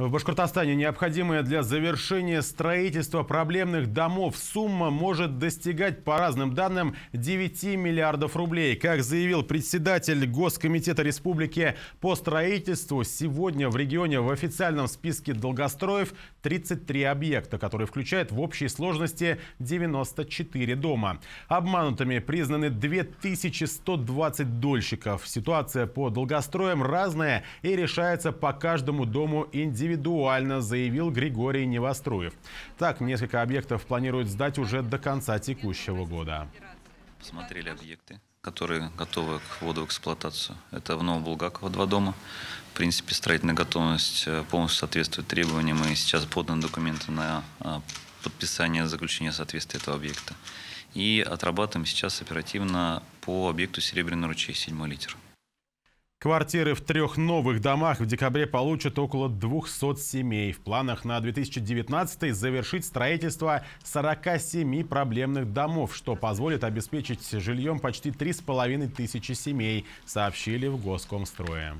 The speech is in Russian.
В Башкортостане необходимая для завершения строительства проблемных домов сумма может достигать, по разным данным, 9 миллиардов рублей. Как заявил председатель Госкомитета Республики по строительству, сегодня в регионе в официальном списке долгостроев 33 объекта, которые включают в общей сложности 94 дома. Обманутыми признаны 2120 дольщиков. Ситуация по долгостроям разная и решается по каждому дому индивидуально индивидуально, заявил Григорий Невоструев. Так, несколько объектов планируют сдать уже до конца текущего года. Смотрели объекты, которые готовы к вводу в эксплуатацию. Это в Новобулгаково два дома. В принципе, строительная готовность э, полностью соответствует требованиям, и сейчас поданы документы на э, подписание заключения соответствия этого объекта. И отрабатываем сейчас оперативно по объекту «Серебряный ручей», седьмой литер. Квартиры в трех новых домах в декабре получат около 200 семей. В планах на 2019 завершить строительство 47 проблемных домов, что позволит обеспечить жильем почти 3,5 тысячи семей, сообщили в Госкомстрое.